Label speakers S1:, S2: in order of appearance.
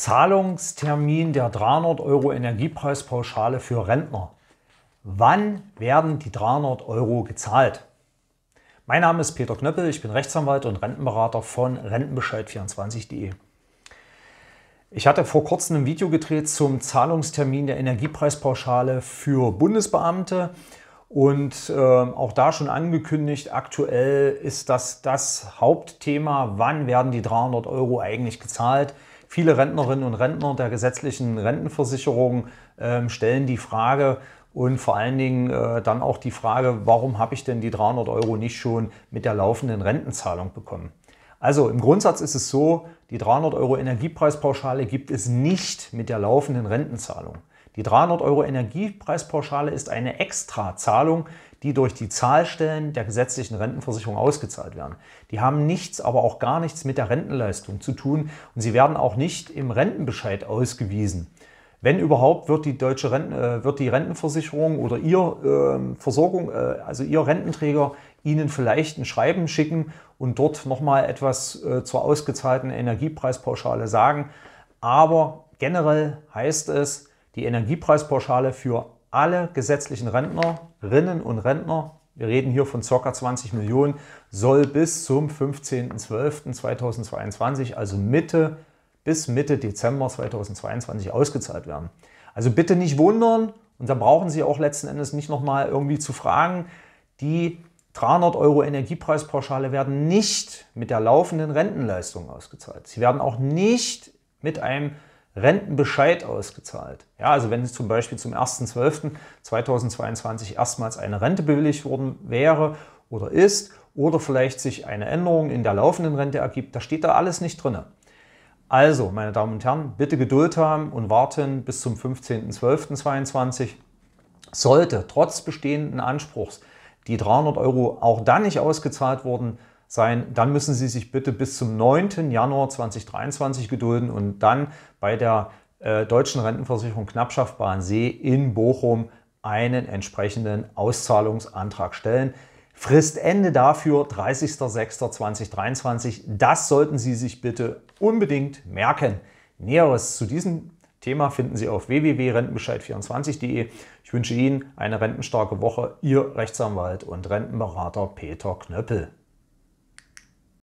S1: Zahlungstermin der 300 Euro Energiepreispauschale für Rentner. Wann werden die 300 Euro gezahlt? Mein Name ist Peter Knöppel, ich bin Rechtsanwalt und Rentenberater von Rentenbescheid24.de. Ich hatte vor kurzem ein Video gedreht zum Zahlungstermin der Energiepreispauschale für Bundesbeamte und äh, auch da schon angekündigt, aktuell ist das das Hauptthema, wann werden die 300 Euro eigentlich gezahlt. Viele Rentnerinnen und Rentner der gesetzlichen Rentenversicherung ähm, stellen die Frage, und vor allen Dingen äh, dann auch die Frage, warum habe ich denn die 300 Euro nicht schon mit der laufenden Rentenzahlung bekommen? Also im Grundsatz ist es so, die 300 Euro Energiepreispauschale gibt es nicht mit der laufenden Rentenzahlung. Die 300 Euro Energiepreispauschale ist eine Extrazahlung, die durch die Zahlstellen der gesetzlichen Rentenversicherung ausgezahlt werden. Die haben nichts, aber auch gar nichts mit der Rentenleistung zu tun und sie werden auch nicht im Rentenbescheid ausgewiesen. Wenn überhaupt, wird die deutsche Renten, äh, wird die Rentenversicherung oder ihr äh, Versorgung, äh, also ihr Rententräger Ihnen vielleicht ein Schreiben schicken und dort nochmal etwas äh, zur ausgezahlten Energiepreispauschale sagen. Aber generell heißt es, die Energiepreispauschale für alle gesetzlichen Rentnerinnen und Rentner, wir reden hier von ca. 20 Millionen, soll bis zum 15.12.2022, also Mitte bis Mitte Dezember 2022 ausgezahlt werden. Also bitte nicht wundern und da brauchen Sie auch letzten Endes nicht nochmal irgendwie zu fragen. Die 300 Euro Energiepreispauschale werden nicht mit der laufenden Rentenleistung ausgezahlt. Sie werden auch nicht mit einem Rentenbescheid ausgezahlt. Ja, also wenn zum Beispiel zum 1.12.2022 erstmals eine Rente bewilligt worden wäre oder ist oder vielleicht sich eine Änderung in der laufenden Rente ergibt, da steht da alles nicht drin. Also, meine Damen und Herren, bitte Geduld haben und warten bis zum 15.12.2022. Sollte trotz bestehenden Anspruchs die 300 Euro auch dann nicht ausgezahlt wurden, sein, dann müssen Sie sich bitte bis zum 9. Januar 2023 gedulden und dann bei der äh, Deutschen Rentenversicherung Knappschaftbaren See in Bochum einen entsprechenden Auszahlungsantrag stellen. Fristende dafür 30.06.2023. Das sollten Sie sich bitte unbedingt merken. Näheres zu diesem Thema finden Sie auf www.rentenbescheid24.de. Ich wünsche Ihnen eine rentenstarke Woche. Ihr Rechtsanwalt und Rentenberater Peter Knöppel.